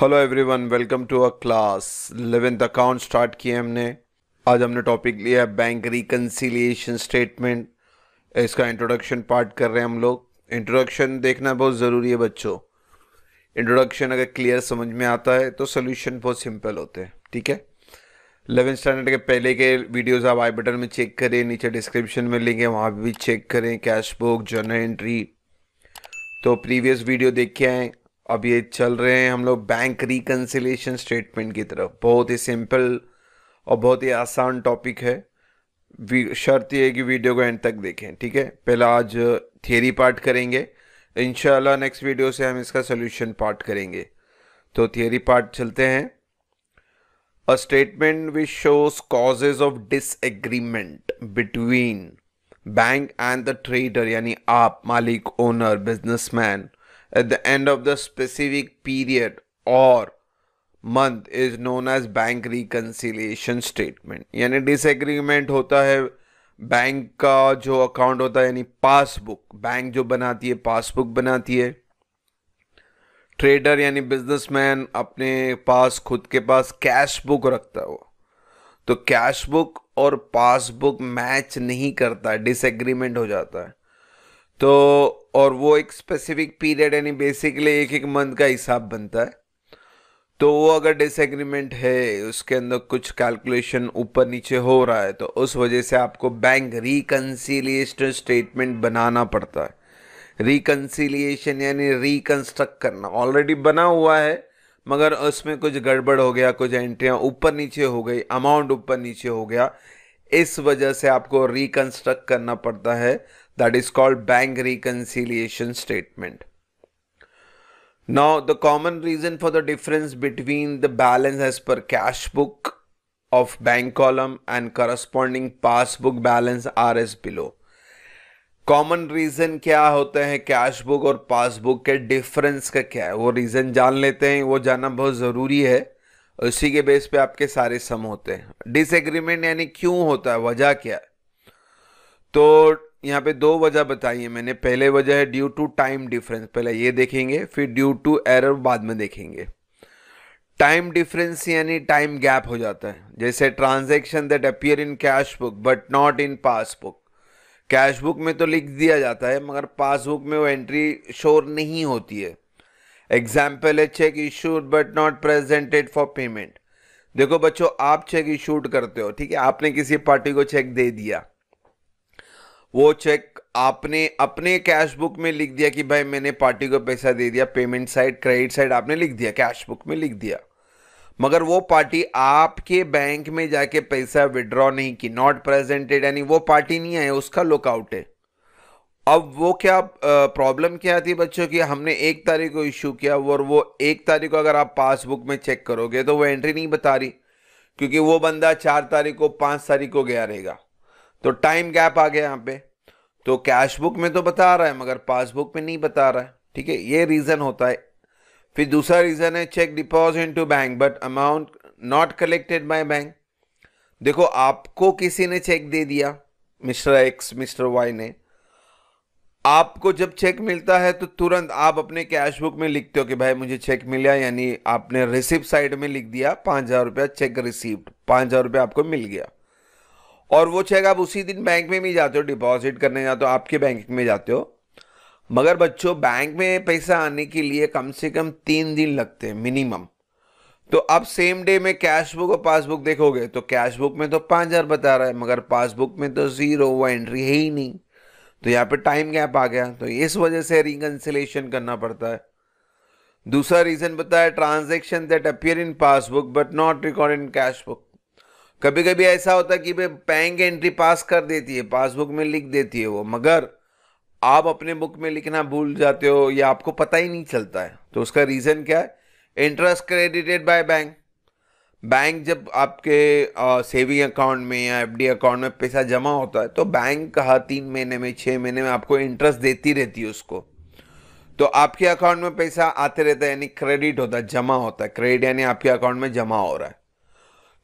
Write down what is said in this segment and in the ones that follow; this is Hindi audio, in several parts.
Hello everyone welcome to a class eleventh account start किए हमने आज हमने टॉपिक लिया है बैंक रिकन्सिलिएशन स्टेटमेंट इसका इंट्रोडक्शन पार्ट कर रहे हैं हम लोग इंट्रोडक्शन देखना बहुत ज़रूरी है बच्चों इंट्रोडक्शन अगर क्लियर समझ में आता है तो सोल्यूशन बहुत सिंपल होते हैं ठीक है इलेवेंथ स्टैंडर्ड के पहले के वीडियोज़ आप आई बटन में चेक करें नीचे डिस्क्रिप्शन में लिंक है वहाँ भी चेक करें कैश बुक जर्नल एंट्री तो प्रीवियस वीडियो देख के आएँ अब ये चल रहे हैं हम लोग बैंक रिकन्सिलेशन स्टेटमेंट की तरफ बहुत ही सिंपल और बहुत ही आसान टॉपिक है शर्त यह है कि वीडियो को एंड तक देखें ठीक है पहला आज थियरी पार्ट करेंगे इंशाल्लाह नेक्स्ट वीडियो से हम इसका सोल्यूशन पार्ट करेंगे तो थियरी पार्ट चलते हैं a statement which shows causes of disagreement between bank and the trader यानी आप मालिक owner businessman at the end of the specific period or month is known as bank reconciliation statement यानी disagreement होता है बैंक का जो अकाउंट होता है यानी पासबुक बैंक जो बनाती है पासबुक बनाती है ट्रेडर यानी बिजनेसमैन अपने पास खुद के पास कैश बुक रखता है वो तो कैश बुक और पासबुक मैच नहीं करता डिसएग्रीमेंट हो जाता है तो और वो एक स्पेसिफिक पीरियड यानी बेसिकली एक एक मंथ का हिसाब बनता है तो वो अगर डिसएग्रीमेंट है उसके अंदर कुछ कैलकुलेशन ऊपर नीचे हो रहा है तो उस वजह से आपको बैंक रिकन्सिलिएशन स्टेटमेंट बनाना पड़ता है रिकन्सिलिएशन यानी रिकन्स्ट्रक्ट करना ऑलरेडी बना हुआ है मगर उसमें कुछ गड़बड़ हो गया कुछ एंट्रियाँ ऊपर नीचे हो गई अमाउंट ऊपर नीचे हो गया इस वजह से आपको रिकन्स्ट्रक्ट करना पड़ता है that is called bank reconciliation statement. Now, the common reason for the difference between the balance as per cash book of bank column and corresponding passbook balance are as below. Common reason क्या होते हैं कैश बुक और पासबुक के डिफरेंस का क्या है वो रीज़न जान लेते हैं वो जानना बहुत ज़रूरी है उसी के बेस पे आपके सारे सम होते हैं डिसएग्रीमेंट यानी क्यों होता है वजह क्या है तो यहाँ पे दो वजह बताई है मैंने पहले वजह है ड्यू टू टाइम डिफरेंस पहले ये देखेंगे फिर ड्यू टू एरर बाद में देखेंगे टाइम डिफरेंस यानी टाइम गैप हो जाता है जैसे transaction that appear in cash book but not in passbook cash book में तो लिख दिया जाता है मगर पासबुक में वो एंट्री शोर नहीं होती है एग्जाम्पल है cheque issued but not presented for payment देखो बच्चों आप चेक इशूड करते हो ठीक है आपने किसी पार्टी को चेक दे दिया वो चेक आपने अपने कैश बुक में लिख दिया कि भाई मैंने पार्टी को पैसा दे दिया पेमेंट साइड क्रेडिट साइड आपने लिख दिया कैश बुक में लिख दिया मगर वो पार्टी आपके बैंक में जाके पैसा विड्रॉ नहीं की नॉट प्रेजेंटेड यानी वो पार्टी नहीं आई उसका लुकआउट है अब वो क्या प्रॉब्लम क्या थी बच्चों की हमने एक तारीख को इशू किया और वो एक तारीख को अगर आप पासबुक में चेक करोगे तो वो एंट्री नहीं बता रही क्योंकि वो बंदा चार तारीख को पाँच तारीख को गया रहेगा तो टाइम गैप आ गया यहाँ पे तो कैश बुक में तो बता रहा है मगर पासबुक में नहीं बता रहा है ठीक है ये रीज़न होता है फिर दूसरा रीज़न है cheque deposit to bank but amount not collected by bank देखो आपको किसी ने चेक दे दिया मिस्टर एक्स मिस्टर वाई ने आपको जब चेक मिलता है तो तुरंत आप अपने कैश बुक में लिखते हो कि भाई मुझे चेक मिला यानी आपने रिसिप्ट साइड में लिख दिया पाँच हज़ार रुपया चेक रिसिप्ट पाँच हज़ार रुपया आपको मिल गया और वो चेक आप उसी दिन बैंक में भी जाते हो डिपॉजिट करने जाते हो आपके बैंक में जाते हो मगर बच्चों बैंक में पैसा आने के लिए कम से कम तीन दिन लगते हैं मिनिमम तो आप सेम डे में कैश बुक और पासबुक देखोगे तो कैश बुक में तो पाँच हज़ार बता रहा है मगर पासबुक में तो ज़ीरो वो एंट्री है ही नहीं तो यहाँ पे टाइम गैप आ गया तो इस वजह से रिकन्सिलेशन करना पड़ता है दूसरा रीज़न बताया transaction that appear in passbook but not record in cash book कभी कभी ऐसा होता है कि भाई बैंक एंट्री पास कर देती है पासबुक में लिख देती है वो मगर आप अपने बुक में लिखना भूल जाते हो या आपको पता ही नहीं चलता है तो उसका रीज़न क्या है interest credited by bank bank जब आपके सेविंग अकाउंट में या एफ अकाउंट में पैसा जमा होता है तो बैंक हर तीन महीने में छः महीने में आपको इंटरेस्ट देती रहती है उसको तो आपके अकाउंट में पैसा आते रहता है यानी क्रेडिट होता है जमा होता है क्रेडिट यानी आपके अकाउंट में जमा हो रहा है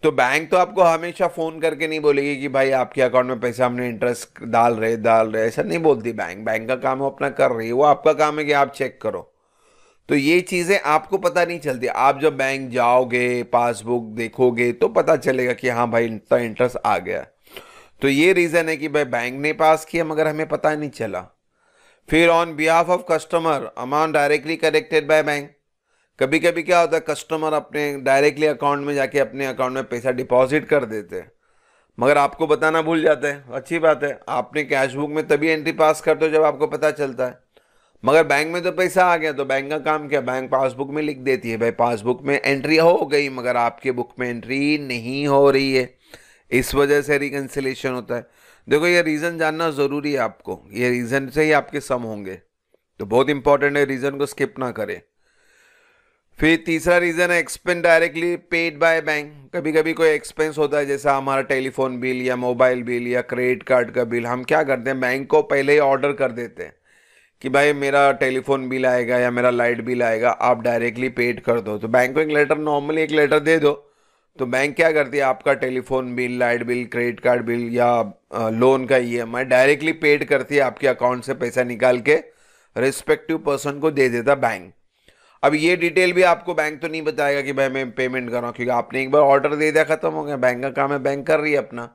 तो बैंक तो आपको हमेशा फ़ोन करके नहीं बोलेगी कि भाई आपके अकाउंट में पैसा हमने इंटरेस्ट डाल रहे डाल रहे ऐसा नहीं बोलती बैंक बैंक का काम अपना कर रही है वो आपका काम है कि आप चेक करो तो ये चीज़ें आपको पता नहीं चलती आप जब बैंक जाओगे पासबुक देखोगे तो पता चलेगा कि हाँ भाई इतना इंटरेस्ट आ गया तो ये रीज़न है कि भाई बैंक ने पास किया मगर हमें पता नहीं चला फिर on behalf of customer amount directly collected by bank कभी कभी क्या होता है कस्टमर अपने डायरेक्टली अकाउंट में जाके अपने अकाउंट में पैसा डिपॉजिट कर देते हैं मगर आपको बताना भूल जाते हैं अच्छी बात है आपने कैश बुक में तभी एंट्री पास करते हो जब आपको पता चलता है मगर बैंक में तो पैसा आ गया तो बैंक का काम क्या बैंक पासबुक में लिख देती है भाई पासबुक में एंट्री हो गई मगर आपके बुक में एंट्री नहीं हो रही है इस वजह से रिकन्सिलेशन होता है देखो ये रीज़न जानना ज़रूरी है आपको ये रीज़न से ही आपके सम होंगे तो बहुत इंपॉर्टेंट है रीज़न को स्किप ना करें फिर तीसरा रीज़न है expense directly paid by bank कभी कभी कोई एक्सपेंस होता है जैसा हमारा टेलीफोन बिल या मोबाइल बिल या क्रेडिट कार्ड का बिल हम क्या करते हैं बैंक को पहले ही ऑर्डर कर देते हैं कि भाई मेरा टेलीफोन बिल आएगा या मेरा लाइट बिल आएगा आप डायरेक्टली पेड कर दो तो बैंक को एक लेटर नॉर्मली एक लेटर दे दो तो बैंक क्या करती है आपका telephone bill light bill credit card bill या लोन का E M I directly paid करती है आपके अकाउंट से पैसा निकाल के रिस्पेक्टिव पर्सन को दे देता बैंक अब ये डिटेल भी आपको बैंक तो नहीं बताएगा कि भाई मैं पेमेंट कर रहा हूँ क्योंकि आपने एक बार ऑर्डर दे दिया खत्म हो गया बैंक का काम है बैंक कर रही है अपना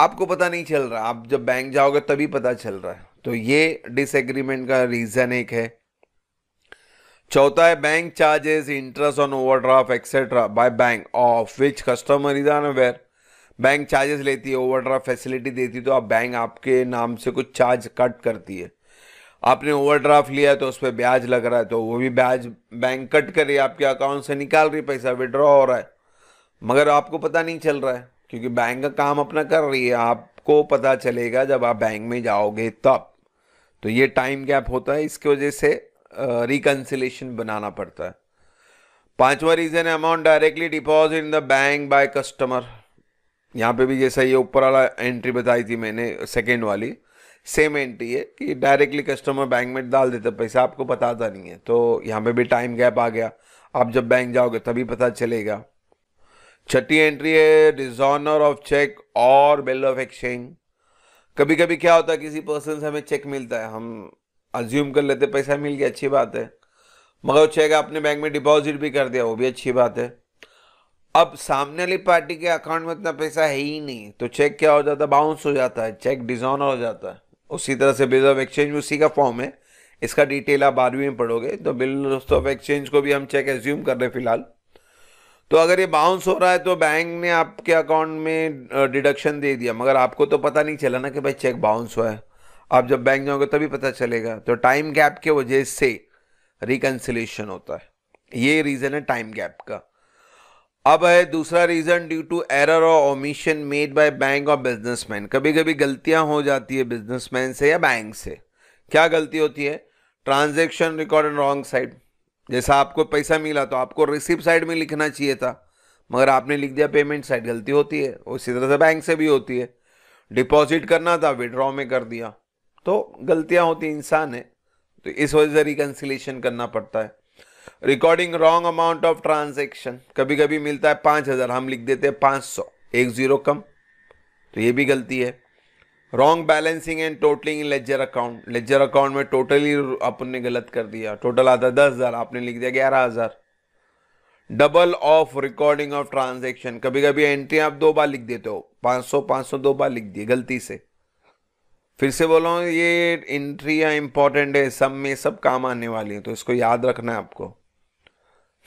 आपको पता नहीं चल रहा आप जब बैंक जाओगे तभी पता चल रहा है तो ये डिसएग्रीमेंट का रीज़न एक है चौथा है bank charges interest on overdraft etcetera by bank of which customer is aware bank charges लेती है ओवरड्राफ्ट फैसिलिटी देती है तो आप बैंक आपके नाम से कुछ चार्ज कट करती है आपने ओवरड्राफ्ट लिया तो उस पर ब्याज लग रहा है तो वो भी ब्याज बैंक कट कर रही है आपके अकाउंट से निकाल रही पैसा विड्रॉ हो रहा है मगर आपको पता नहीं चल रहा है क्योंकि बैंक का काम अपना कर रही है आपको पता चलेगा जब आप बैंक में जाओगे तब तो ये टाइम गैप होता है इसकी वजह से रिकन्सिलेशन बनाना पड़ता है पांचवा रीज़न है amount directly deposit in the bank by customer यहाँ पे भी जैसा ये ऊपर वाला एंट्री बताई थी मैंने सेकेंड वाली सेम एंट्री है कि डायरेक्टली कस्टमर बैंक में डाल देते पैसा आपको बताता नहीं है तो यहाँ पे भी टाइम गैप आ गया आप जब बैंक जाओगे तभी पता चलेगा छठी एंट्री है डिजॉनर ऑफ चेक और बिल ऑफ एक्सचेंज कभी कभी क्या होता है किसी पर्सन से हमें चेक मिलता है हम अज्यूम कर लेते पैसा मिल गया अच्छी बात है मगर चेक आपने बैंक में डिपॉजिट भी कर दिया वो भी अच्छी बात है अब सामने वाली पार्टी के अकाउंट में इतना पैसा है ही नहीं तो चेक क्या हो जाता है बाउंस हो जाता है चेक डिजॉनर हो जाता है उसी तरह से बिल ऑफ एक्सचेंज उसी का फॉर्म है इसका डिटेल आप बारहवीं में पढ़ोगे तो बिल ऑफ एक्सचेंज को भी हम चेक एज्यूम कर रहे हैं फिलहाल तो अगर ये बाउंस हो रहा है तो बैंक ने आपके अकाउंट में डिडक्शन दे दिया मगर आपको तो पता नहीं चला ना कि भाई चेक बाउंस हुआ है आप जब बैंक जाओगे तभी पता चलेगा तो टाइम गैप के वजह से रिकन्सिलेशन होता है ये रीज़न है टाइम गैप का अब है दूसरा रीज़न ड्यू टू एरर और ओमिशन मेड बाय बैंक और बिजनेसमैन कभी कभी गलतियां हो जाती है बिजनेसमैन से या बैंक से क्या गलती होती है transaction record and wrong side जैसा आपको पैसा मिला तो आपको रिसिप्ट साइड में लिखना चाहिए था मगर आपने लिख दिया पेमेंट साइड गलती होती है उसी तरह से बैंक से भी होती है डिपॉजिट करना था विड्रॉ में कर दिया तो गलतियाँ होती इंसान है तो इस वजह से रिकन्सिलेशन करना पड़ता है recording wrong amount of transaction कभी कभी मिलता है पांच हज़ार हम लिख देते हैं पांच सौ एक ज़ीरो कम तो ये भी गलती है wrong balancing and totalling in ledger account ledger account में टोटली अपन ने गलत कर दिया टोटल आता दस हज़ार आपने लिख दिया ग्यारह हज़ार double of recording of transaction कभी कभी एंट्री आप दो बार लिख देते हो पांच सौ पांच सौ दो बार लिख दिए गलती से फिर से बोला ये एंट्रियाँ इंपॉर्टेंट है सब में सब काम आने वाली हैं तो इसको याद रखना है आपको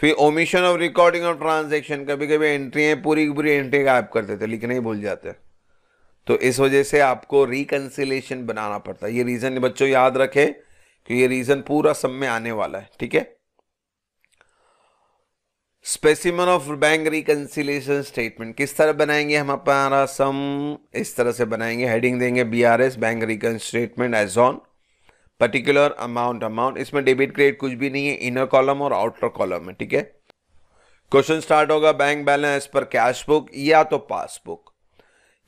फिर omission of recording of transaction कभी कभी एंट्री है पूरी पूरी एंट्री गायब कर देते लिखना ही भूल जाते तो इस वजह से आपको रिकनसिलेशन बनाना पड़ता है ये रीज़न बच्चों याद रखे कि ये रीज़न पूरा सब में आने वाला है ठीक है specimen of bank reconciliation statement किस तरह बनाएंगे हम अपना सम इस तरह से बनाएंगे हेडिंग देंगे B R S bank recon statement as on particular amount amount इसमें डेबिट क्रेडिट कुछ भी नहीं है इनर कॉलम और आउटर कॉलम है ठीक है क्वेश्चन स्टार्ट होगा बैंक बैलेंस पर कैश बुक या तो पासबुक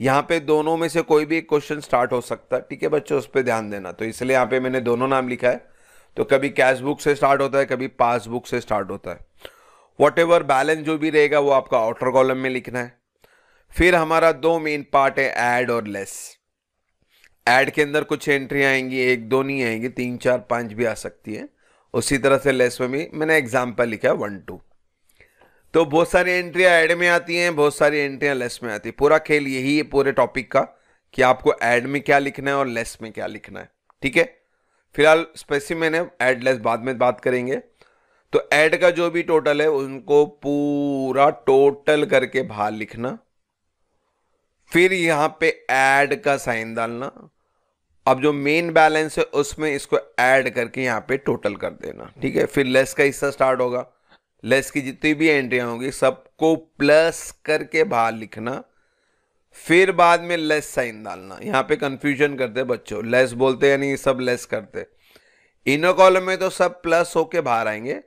यहाँ पे दोनों में से कोई भी क्वेश्चन स्टार्ट हो सकता है ठीक है बच्चों उस पर ध्यान देना तो इसलिए यहाँ पे मैंने दोनों नाम लिखा है तो कभी कैश बुक से स्टार्ट होता है कभी पासबुक से स्टार्ट होता है वॉट एवर बैलेंस जो भी रहेगा वो आपका आउटर कॉलम में लिखना है फिर हमारा दो मेन पार्ट है एड और लेस ऐड के अंदर कुछ एंट्री आएंगी एक दो नहीं आएंगी तीन चार पांच भी आ सकती है उसी तरह से लेस में भी मैंने एग्जाम्पल लिखा है वन टू तो बहुत सारी एंट्रियाँ ऐड में आती हैं बहुत सारी एंट्रियाँ लेस में आती है पूरा खेल यही है पूरे टॉपिक का कि आपको ऐड में क्या लिखना है और लेस में क्या लिखना है ठीक है फिलहाल स्पेसिमेन है एड लेस बाद में बात करेंगे तो ऐड का जो भी टोटल है उनको पूरा टोटल करके बाहर लिखना फिर यहां पे ऐड का साइन डालना अब जो मेन बैलेंस है उसमें इसको ऐड करके यहाँ पे टोटल कर देना ठीक है फिर लेस का हिस्सा स्टार्ट होगा लेस की जितनी भी एंट्रियाँ होंगी सबको प्लस करके बाहर लिखना फिर बाद में लेस साइन डालना यहाँ पे कंफ्यूजन करते बच्चों लेस बोलते यानी सब लेस करते इनर कॉलम में तो सब प्लस होके बाहर आएंगे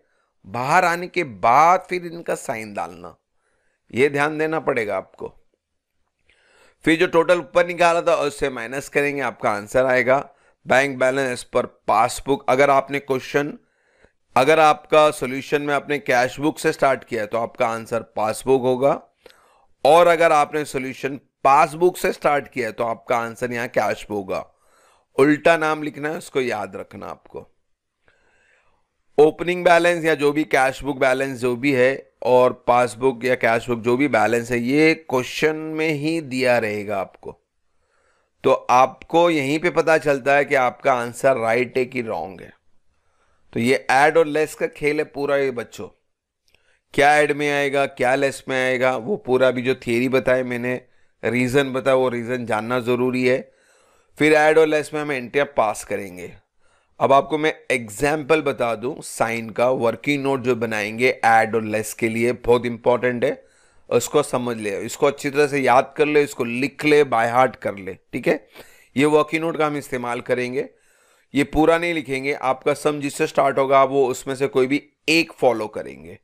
बाहर आने के बाद फिर इनका साइन डालना ये ध्यान देना पड़ेगा आपको फिर जो टोटल ऊपर निकाला था उससे माइनस करेंगे आपका आंसर आएगा बैंक बैलेंस पर पासबुक अगर आपने क्वेश्चन अगर आपका सॉल्यूशन में आपने कैश बुक से स्टार्ट किया है तो आपका आंसर पासबुक होगा और अगर आपने सॉल्यूशन पासबुक से स्टार्ट किया है तो आपका आंसर यहां कैश होगा उल्टा नाम लिखना है उसको याद रखना आपको ओपनिंग बैलेंस या जो भी कैश बुक बैलेंस जो भी है और पासबुक या कैश बुक जो भी बैलेंस है ये क्वेश्चन में ही दिया रहेगा आपको तो आपको यहीं पे पता चलता है कि आपका आंसर राइट है कि रॉन्ग है तो ये ऐड और लेस का खेल है पूरा ये बच्चों क्या ऐड में आएगा क्या लेस में आएगा वो पूरा भी जो थियरी बताए मैंने रीज़न बताया वो रीज़न जानना ज़रूरी है फिर ऐड और लेस में हम एंट्रिया पास करेंगे अब आपको मैं एग्जाम्पल बता दूं साइन का वर्किंग नोट जो बनाएंगे एड और लेस के लिए बहुत इंपॉर्टेंट है उसको समझ ले इसको अच्छी तरह से याद कर ले इसको लिख ले बाय हार्ट कर ले ठीक है ये वर्किंग नोट का हम इस्तेमाल करेंगे ये पूरा नहीं लिखेंगे आपका सम जिससे स्टार्ट होगा आप वो उसमें से कोई भी एक फॉलो करेंगे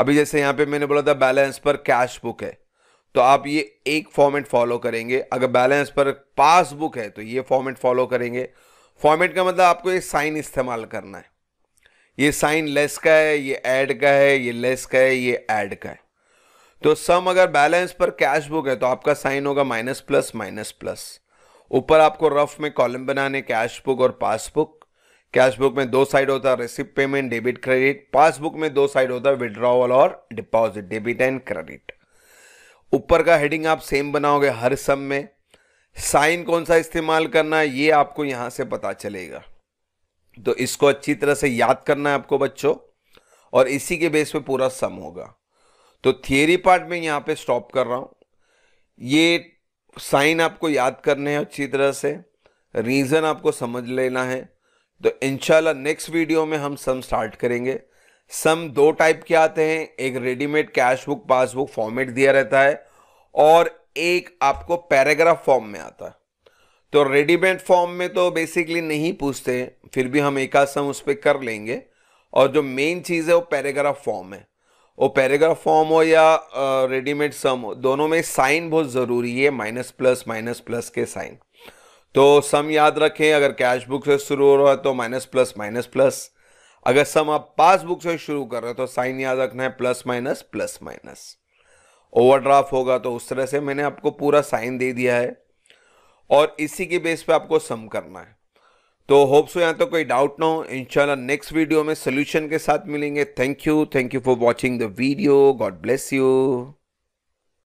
अभी जैसे यहाँ पे मैंने बोला था बैलेंस पर कैश बुक है तो आप ये एक फॉर्मेट फॉलो करेंगे अगर बैलेंस पर पासबुक है तो ये फॉर्मेट फॉलो करेंगे फॉर्मेट का मतलब आपको एक साइन इस्तेमाल करना है ये साइन लेस का है ये ऐड का है ये लेस का है ये ऐड का है तो सम अगर बैलेंस पर कैश बुक है तो आपका साइन होगा माइनस प्लस माइनस प्लस ऊपर आपको रफ में कॉलम बनाने कैश बुक और पासबुक कैश बुक में दो साइड होता है receipt payment debit credit passbook में दो साइड होता है विड्रॉवल और डिपॉजिट डेबिट एंड क्रेडिट ऊपर का हेडिंग आप सेम बनाओगे हर सम में साइन कौन सा इस्तेमाल करना है ये आपको यहां से पता चलेगा तो इसको अच्छी तरह से याद करना है आपको बच्चों और इसी के बेस पे पूरा सम होगा तो थियरी पार्ट में यहां पे स्टॉप कर रहा हूं ये साइन आपको याद करने हैं अच्छी तरह से रीज़न आपको समझ लेना है तो इनशाला नेक्स्ट वीडियो में हम सम स्टार्ट करेंगे सम दो टाइप के आते हैं एक readymade cash book passbook format दिया रहता है और एक आपको पैराग्राफ फॉर्म में आता है तो रेडीमेड फॉर्म में तो बेसिकली नहीं पूछते फिर भी हम एक आसम उस पर कर लेंगे और जो मेन चीज़ है वो पैराग्राफ फॉर्म है वो पैराग्राफ फॉर्म हो या रेडीमेड सम हो दोनों में साइन बहुत ज़रूरी है माइनस प्लस माइनस प्लस के साइन तो सम याद रखें अगर कैश बुक से शुरू हो रहा है तो माइनस प्लस माइनस प्लस अगर सम आप पास बुक से शुरू कर रहे हो तो साइन याद रखना है plus minus plus minus overdraft होगा तो उस तरह से मैंने आपको पूरा साइन दे दिया है और इसी के बेस पे आपको सम करना है तो होप यहाँ तो कोई डाउट ना हो इंशाल्लाह नेक्स्ट वीडियो में सोल्यूशन के साथ मिलेंगे thank you thank you for watching the video God bless you